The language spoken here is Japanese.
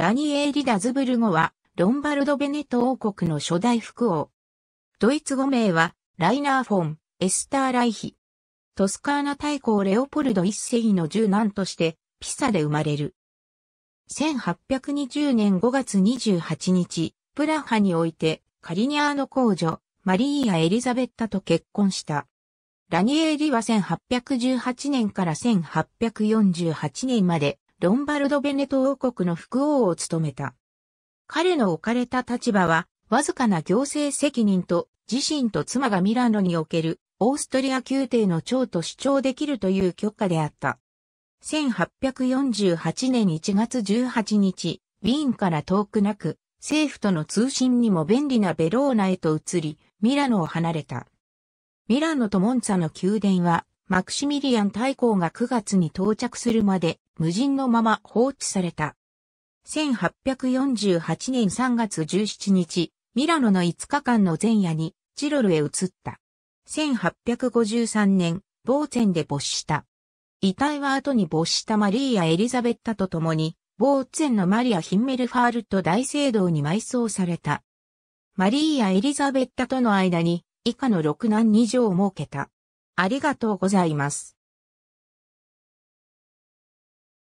ラニエーリ・ダズブルゴは、ロンバルド・ベネト王国の初代副王。ドイツ語名は、ライナー・フォン、エスター・ライヒ。トスカーナ大公レオポルド一世の十男として、ピサで生まれる。1820年5月28日、プラハにおいて、カリニアーの公女、マリーア・エリザベッタと結婚した。ラニエーリは1818年から1848年までロンバルド・ベネト王国の副王を務めた。彼の置かれた立場は、わずかな行政責任と、自身と妻がミラノにおける、オーストリア宮廷の長と主張できるという許可であった。1848年1月18日、ウィーンから遠くなく、政府との通信にも便利なベローナへと移り、ミラノを離れた。ミラノとモンツァの宮殿は、マクシミリアン大公が9月に到着するまで無人のまま放置された。1848年3月17日、ミラノの5日間の前夜にチロルへ移った。1853年、ボーツェンで没した。遺体は後に没したマリーア・エリザベッタと共に、ボーツェンのマリア・ヒンメルファールト大聖堂に埋葬された。マリーア・エリザベッタとの間に、以下の六男二女を設けた。ありがとうございます。